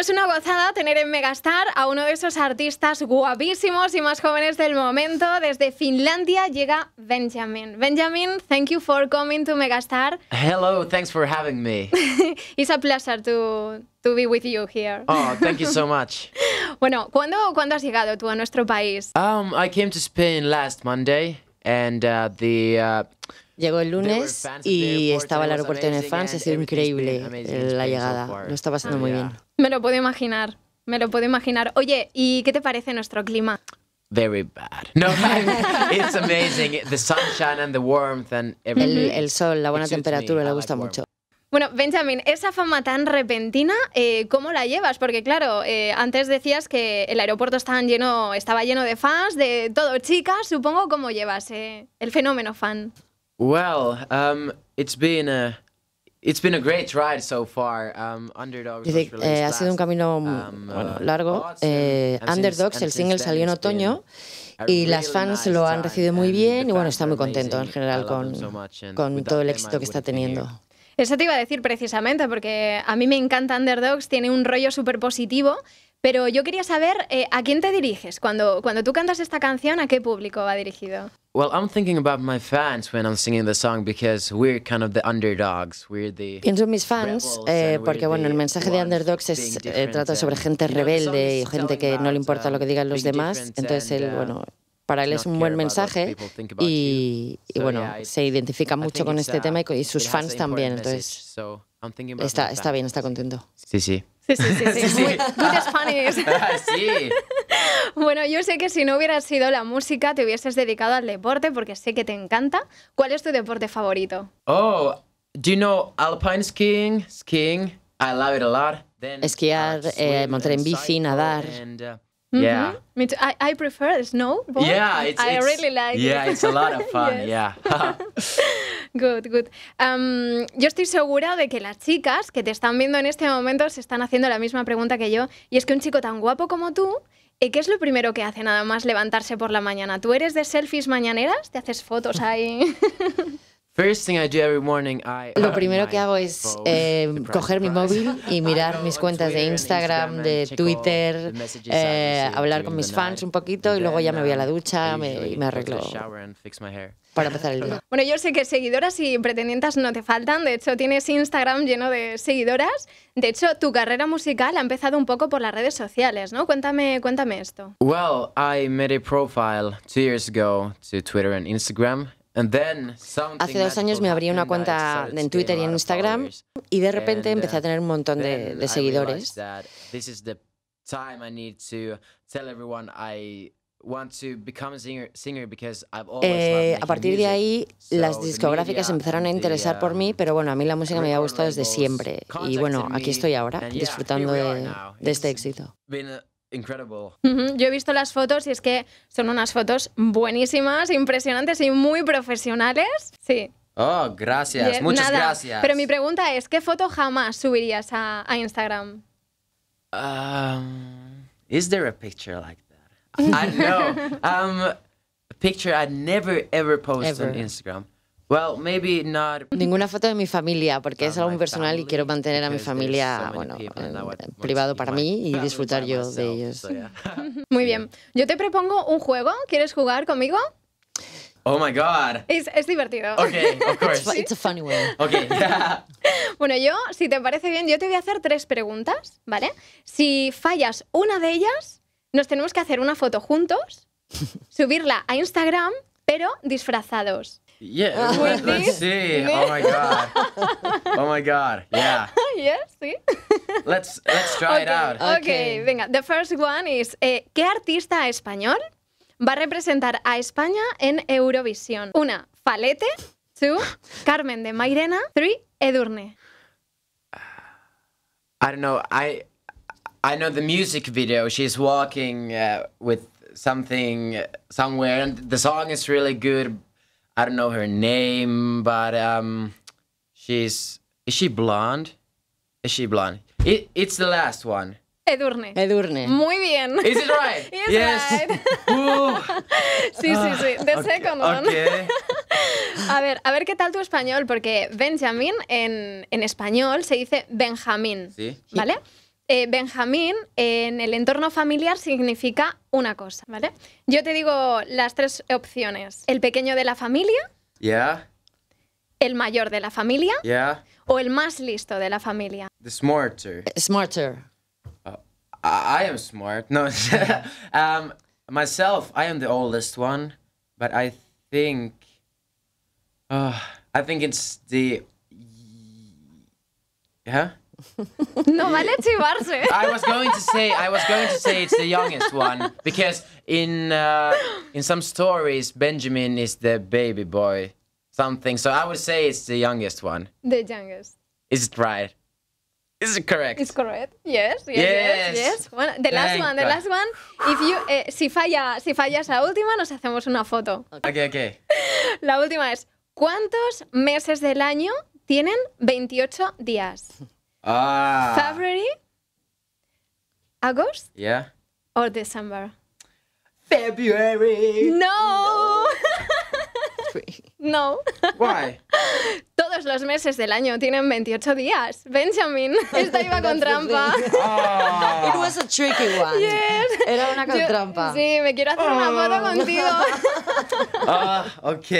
es una gozada tener en Megastar a uno de esos artistas guapísimos y más jóvenes del momento. Desde Finlandia llega Benjamin. Benjamin, thank you for coming to Megastar. Hello, thanks for having me. It's a pleasure to, to be with you here. Oh, thank you so much. bueno, ¿cuándo, ¿cuándo has llegado tú a nuestro país? Um, I came to Spain last Monday and uh, the... Uh, Llegó el lunes y estaba el aeropuerto en el fans, ha sido increíble la llegada. Lo está pasando muy bien. Me lo puedo imaginar, me lo puedo imaginar. Oye, ¿y qué te parece nuestro clima? Very bad. No, it's amazing. The sunshine and the warmth and El, sol, la buena temperatura, le gusta mucho. Bueno, Benjamin, esa fama tan repentina, eh, ¿cómo la llevas? Porque claro, eh, antes decías que el aeropuerto estaba lleno, estaba lleno de fans, de todo chicas. Supongo cómo llevas eh, el fenómeno fan. Well, um, it's been a It's been a great ride so far. Um, Underdogs eh, ha sido un camino um, uh, largo. Eh, Underdogs, el single salió en otoño y las fans lo han recibido muy bien y bueno, está muy contento en general con, con todo el éxito que está teniendo. Eso te iba a decir precisamente, porque a mí me encanta Underdogs, tiene un rollo súper positivo, pero yo quería saber eh, a quién te diriges cuando cuando tú cantas esta canción, ¿a qué público va dirigido? Well, I'm thinking about my fans when I'm singing the song because we're kind of the underdogs. We're the Pienso en mis fans eh, porque bueno, el mensaje de Underdogs es eh, trata sobre gente rebelde y gente que no le importa uh, lo que digan los demás, entonces él uh, bueno, para él es un buen mensaje y, bueno, se identifica mucho con este uh, tema y, sus fans también, entonces está, está bien, está contento. Sí, sí. Sí, sí, sí. sí. sí, Muy, sí. Ah, sí. bueno, yo sé que si no hubieras sido la música, te hubieses dedicado al deporte porque sé que te encanta. ¿Cuál es tu deporte favorito? Oh, do you know alpine skiing? Skiing. I love it a lot. Then Esquiar, eh, montar en bici, nadar. Mm Yeah. Me I, I prefer snowboard. Yeah, it's, I really like yeah, it. Yeah, it's a lot of fun. Yeah. Good, good. yo estoy segura de que las chicas que te están viendo en este momento se están haciendo la misma pregunta que yo. Y es que un chico tan guapo como tú, eh, ¿qué es lo primero que hace nada más levantarse por la mañana? ¿Tú eres de selfies mañaneras? ¿Te haces fotos ahí? Lo primero que hago es eh, coger mi móvil y mirar mis cuentas de Instagram, de Twitter, eh, hablar con mis fans un poquito y luego ya me voy a la um, ducha y me arreglo para empezar el día. Bueno, yo sé que seguidoras y pretendientas no te faltan. De hecho, tienes Instagram lleno de seguidoras. De hecho, tu carrera musical ha empezado un poco por las redes sociales, ¿no? Cuéntame, cuéntame esto. Well, I made a profile two years ago to Twitter and Instagram. Hace dos años me abrí una cuenta en Twitter y en Instagram y de repente empecé a tener un montón de, seguidores. a eh, partir de ahí, las discográficas empezaron a interesar por mí, pero bueno, a mí la música me había gustado desde siempre. Y bueno, aquí estoy ahora, disfrutando de, de este éxito incredible. Yo he visto las fotos y es que son unas fotos buenísimas, impresionantes y muy profesionales. Sí. Oh, gracias, muchas gracias. Pero mi pregunta es, ¿qué foto jamás subirías a, Instagram? Um, is there a picture like that? I know. um, a picture I never ever post on Instagram maybe not... Ninguna foto de mi familia, porque es algo personal y quiero mantener a mi familia, bueno, privado para mí y disfrutar yo de ellos. Muy bien. Yo te propongo un juego. ¿Quieres jugar conmigo? Oh my god. Es, divertido. Okay, of course. It's, a funny way. Okay. bueno, yo, si te parece bien, yo te voy a hacer tres preguntas, ¿vale? Si fallas una de ellas, nos tenemos que hacer una foto juntos, subirla a Instagram, pero disfrazados. Yeah, let, us see. Oh my god. Oh my god. Yeah. yes, See. let let's let's try okay. it out. Okay. okay, venga. The first one is eh, ¿qué artista español va a representar a España en Eurovisión? Una, Falete. Two, Carmen de Mairena. Three, Edurne. I don't know. I I know the music video. She's walking uh, with something somewhere, and the song is really good I don't know her name, but um, she's is she blonde? Is she blonde? It, it's the last one. Edurne. Edurne. Muy bien. Is it right? yes. Right. sí, sí, sí. The ah, second one. a ver, a ver qué tal tu español, porque Benjamin en, en español se dice Benjamín. Sí. ¿Vale? Eh, Benjamín en el entorno familiar significa una cosa, ¿vale? Yo te digo las tres opciones. El pequeño de la familia. Yeah. El mayor de la familia. Yeah. O el más listo de la familia. The smarter. Eh, smarter. Oh, I am smart. No. um, myself, I am the oldest one, but I think. Uh, I think it's the. Yeah. no vale chivarse. I was going to say I was going to say it's the youngest one because in uh, in some stories Benjamin is the baby boy something. So I would say it's the youngest one. The youngest. Is it right? Is it correct? It's correct. Yes, yes, yes. the last one, the last one. If you, eh, si falla, si fallas la última, nos hacemos una foto. Okay, okay. La última es ¿Cuántos meses del año tienen 28 días? Ah. February, August, yeah, or December. February. No. No. no. Why? Todos los meses del año tienen 28 días. Benjamin, esta iba con trampa. Ah. It was a tricky one. Era una con trampa. Sí, me quiero hacer una foto ah. contigo. Ah, ok.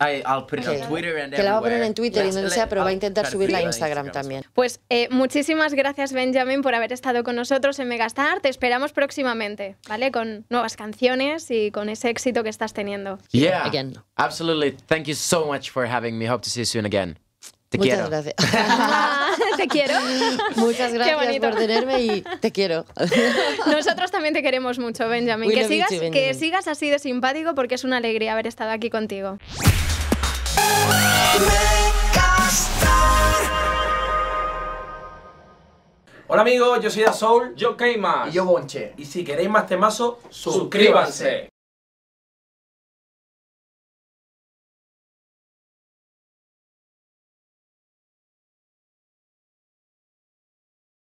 I'll put it on Twitter and la voy a poner en Twitter y no sé, pero va a intentar subirla a Instagram, también. Pues eh, muchísimas gracias, Benjamin, por haber estado con nosotros en Megastar. Te esperamos próximamente, ¿vale? Con nuevas canciones y con ese éxito que estás teniendo. Yeah, again. absolutely. Thank you so much for having me. Hope to see you soon again. Te Muchas quiero. gracias. te quiero. Muchas gracias por tenerme y te quiero. Nosotros también te queremos mucho, Benjamin. que sigas, que sigas así de simpático porque es una alegría haber estado aquí contigo. Hola amigos, yo soy Asoul, yo Keima y yo Bonche. Y si queréis más temazo, suscríbanse.